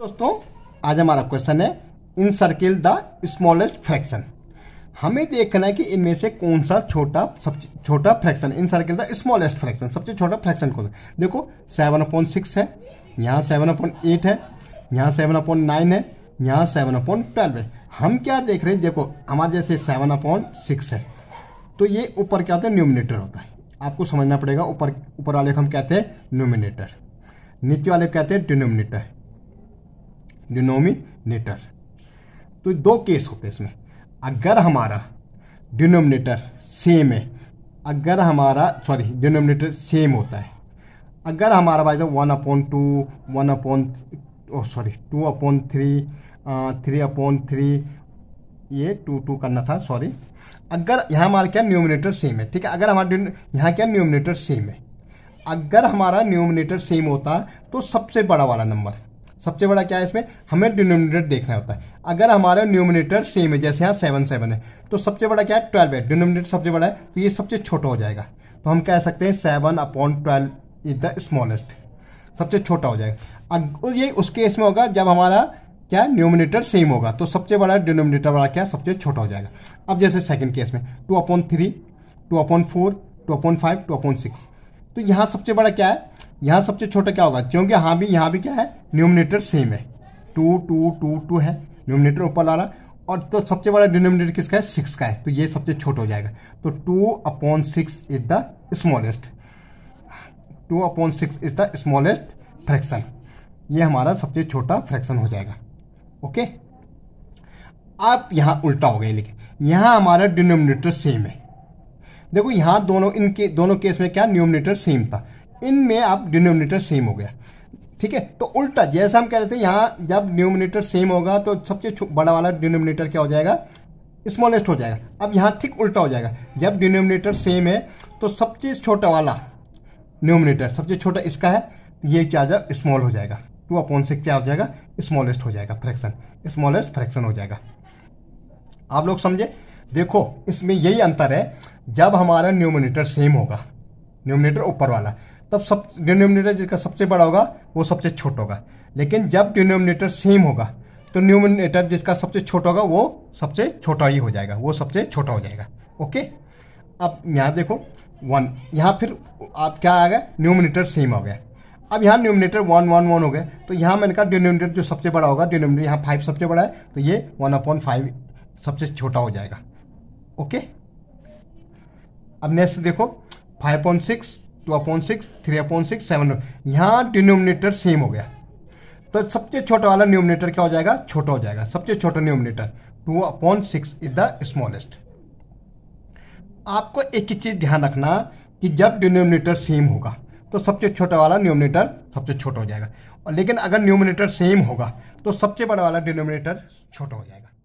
दोस्तों आज हमारा क्वेश्चन है encircle the smallest fraction हमें देखना है कि इनमें से कौन सा छोटा सबसे छोटा fraction encircle the smallest fraction सबसे छोटा फ्रैक्शन कौन सा देखो सेवन अपॉइंट सिक्स है यहाँ सेवन अपॉइंट एट है यहाँ सेवन अपॉइंट नाइन है यहाँ सेवन अपॉइंट ट्वेल्व है हम क्या देख रहे हैं देखो हमारे जैसे सेवन अपॉइंट सिक्स है तो ये ऊपर क्या होता है न्यूमिनेटर होता है आपको समझना पड़ेगा ऊपर ऊपर वाले को हम कहते हैं न्यूमिनेटर नीचे वाले कहते हैं डिनोमिनेटर डिनोमिनेटर तो दो केस होते हैं इसमें अगर हमारा डिनोमिनेटर सेम है अगर हमारा सॉरी डिनोमिनेटर सेम होता है अगर हमारा भाई one upon two one upon sorry two upon three three upon three ये टू टू करना था सॉरी अगर यहाँ हमारा क्या न्यूमिनेटर सेम है ठीक है अगर हमारा यहाँ क्या न्यूमिनेटर सेम है अगर हमारा न्यूमिनेटर सेम होता तो सबसे बड़ा वाला नंबर सबसे बड़ा क्या है इसमें हमें डिनोमिनेटर देखना होता है अगर हमारा न्यूमिनेटर सेम है जैसे यहाँ सेवन सेवन है तो सबसे बड़ा क्या है ट्वेल्व है डिनोमिनेटर सबसे बड़ा है तो ये सबसे छोटा हो जाएगा तो हम कह सकते हैं seven upon twelve is the smallest सबसे छोटा हो जाएगा अगर ये उस केस में होगा जब हमारा क्या है न्यूमिनेटर सेम होगा तो सबसे बड़ा डिनोमिनेटर वाला क्या सबसे छोटा हो जाएगा अब जैसे सेकेंड केस में two upon three two upon four two upon five two upon six तो यहाँ सबसे बड़ा क्या है यहाँ सबसे छोटा क्या होगा क्योंकि हाँ भी यहाँ भी क्या है न्यूमिनेटर सेम है टू टू टू टू है न्यूमिनेटर ऊपर ला रहा और तो सबसे बड़ा डिनोमिनेटर किसका है सिक्स का है तो ये सबसे छोटा हो जाएगा तो two upon six is the smallest two upon six is the smallest fraction ये हमारा सबसे छोटा फ्रैक्शन हो जाएगा ओके आप यहाँ उल्टा हो गए लेकिन यहाँ हमारा डिनोमिनेटर सेम है देखो यहाँ दोनों इनके दोनों केस में क्या न्यूमिनेटर सेम था इनमें आप डिनोमिनेटर सेम हो गया ठीक है तो उल्टा जैसा हम कह रहे थे यहां जब न्यूमिनेटर सेम होगा तो सबसे बड़ा वाला डिनोमिनेटर क्या हो जाएगा स्मॉलेस्ट हो जाएगा अब यहाँ ठीक उल्टा हो जाएगा जब डिनोमिनेटर सेम है तो सबसे छोटा वाला न्यूमिनेटर सबसे छोटा इसका है ये क्या हो जाएगा स्मॉल हो जाएगा टू अपॉन से क्या हो जाएगा स्मॉलेस्ट हो जाएगा फ्रैक्शन स्मॉलेस्ट फ्रैक्शन हो जाएगा आप लोग समझे देखो इसमें यही अंतर है जब हमारा न्यूमिनेटर सेम होगा न्यूमिनेटर ऊपर वाला तब सब डिनोमिनेटर जिसका सबसे बड़ा होगा वो सबसे छोटा होगा लेकिन जब डिनोमिनेटर सेम होगा तो न्यूमिनेटर जिसका सबसे छोटा होगा वो सबसे छोटा ही हो जाएगा वो सबसे छोटा हो जाएगा ओके अब यहाँ देखो वन यहाँ फिर आप क्या आ गया न्यूमिनेटर सेम हो गया अब यहाँ न्यूमिनेटर वन वन वन हो गया तो यहाँ मैंने कहा डिनोमिनेटर जो सबसे बड़ा होगा डिनोमिनेटर यहाँ फाइव सबसे बड़ा है तो ये वन अपॉन फाइव सबसे छोटा हो जाएगा ओके अब नेक्स्ट देखो five point six two upon six three upon six seven यहाँ डिनोमिनेटर सेम हो गया तो सबसे छोटा वाला न्योमिनेटर क्या हो जाएगा छोटा हो जाएगा सबसे छोटा numerator two upon six is the smallest आपको एक ही चीज़ ध्यान रखना कि जब डिनोमिनेटर सेम होगा तो सबसे छोटा वाला न्योमिनेटर सबसे छोटा हो जाएगा और लेकिन अगर न्योमिनेटर सेम होगा तो सबसे बड़ा वाला डिनोमिनेटर छोटा हो जाएगा